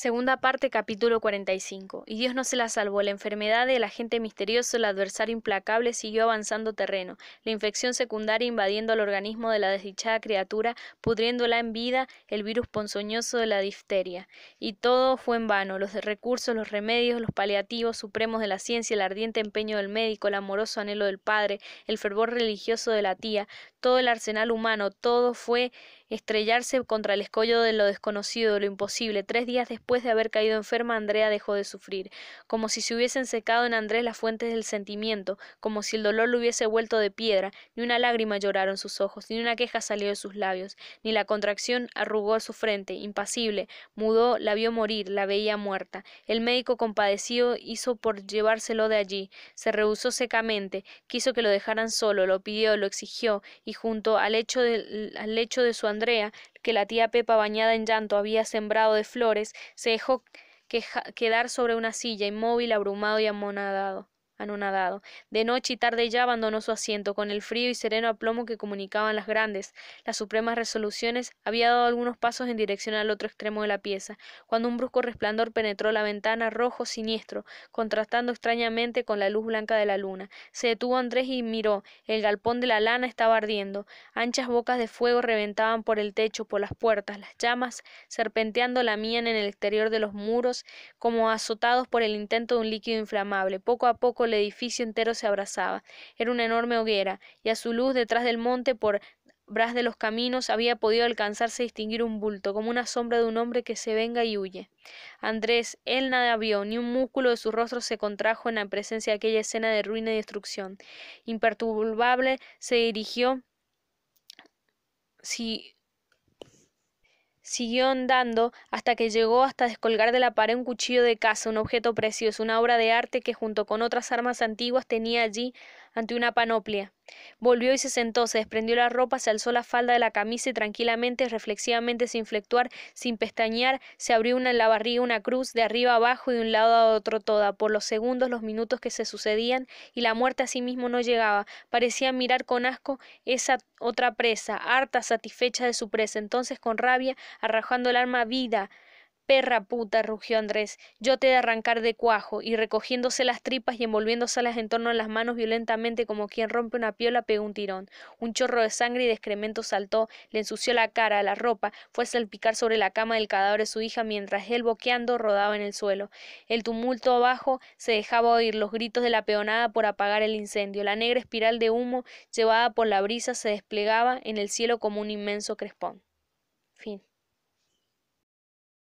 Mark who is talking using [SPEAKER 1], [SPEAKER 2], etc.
[SPEAKER 1] Segunda parte, capítulo 45. Y Dios no se la salvó. La enfermedad del agente misterioso, el adversario implacable, siguió avanzando terreno. La infección secundaria invadiendo el organismo de la desdichada criatura, pudriéndola en vida, el virus ponzoñoso de la difteria. Y todo fue en vano. Los recursos, los remedios, los paliativos supremos de la ciencia, el ardiente empeño del médico, el amoroso anhelo del padre, el fervor religioso de la tía, todo el arsenal humano, todo fue estrellarse contra el escollo de lo desconocido, de lo imposible. Tres días después de haber caído enferma, Andrea dejó de sufrir, como si se hubiesen secado en Andrés las fuentes del sentimiento, como si el dolor lo hubiese vuelto de piedra. Ni una lágrima lloraron sus ojos, ni una queja salió de sus labios, ni la contracción arrugó su frente, impasible, mudó, la vio morir, la veía muerta. El médico compadecido hizo por llevárselo de allí, se rehusó secamente, quiso que lo dejaran solo, lo pidió, lo exigió, y junto al lecho de, al lecho de su Andrea, que la tía Pepa bañada en llanto había sembrado de flores, se dejó quedar sobre una silla, inmóvil, abrumado y amonadado anonadado. De noche y tarde ya abandonó su asiento, con el frío y sereno aplomo que comunicaban las grandes, las supremas resoluciones, había dado algunos pasos en dirección al otro extremo de la pieza, cuando un brusco resplandor penetró la ventana rojo siniestro, contrastando extrañamente con la luz blanca de la luna. Se detuvo Andrés y miró. El galpón de la lana estaba ardiendo. Anchas bocas de fuego reventaban por el techo, por las puertas. Las llamas, serpenteando, lamían en el exterior de los muros, como azotados por el intento de un líquido inflamable. Poco a poco el edificio entero se abrazaba. Era una enorme hoguera, y a su luz detrás del monte por bras de los caminos había podido alcanzarse a distinguir un bulto, como una sombra de un hombre que se venga y huye. Andrés, él nada vio, ni un músculo de su rostro se contrajo en la presencia de aquella escena de ruina y destrucción. Imperturbable se dirigió si Siguió andando hasta que llegó hasta descolgar de la pared un cuchillo de caza, un objeto precioso, una obra de arte que junto con otras armas antiguas tenía allí ante una panoplia. Volvió y se sentó, se desprendió la ropa, se alzó la falda de la camisa y tranquilamente, reflexivamente, sin flectuar, sin pestañear, se abrió una en la barriga una cruz, de arriba abajo y de un lado a otro toda, por los segundos, los minutos que se sucedían, y la muerte a sí mismo no llegaba. Parecía mirar con asco esa otra presa, harta, satisfecha de su presa. Entonces, con rabia, arrajando el arma, vida, Perra puta, rugió Andrés, yo te he de arrancar de cuajo, y recogiéndose las tripas y envolviéndoselas en torno a las manos violentamente como quien rompe una piola, pegó un tirón. Un chorro de sangre y de excremento saltó, le ensució la cara, la ropa, fue a salpicar sobre la cama del cadáver de su hija mientras él boqueando rodaba en el suelo. El tumulto abajo se dejaba oír los gritos de la peonada por apagar el incendio. La negra espiral de humo llevada por la brisa se desplegaba en el cielo como un inmenso crespón. Fin.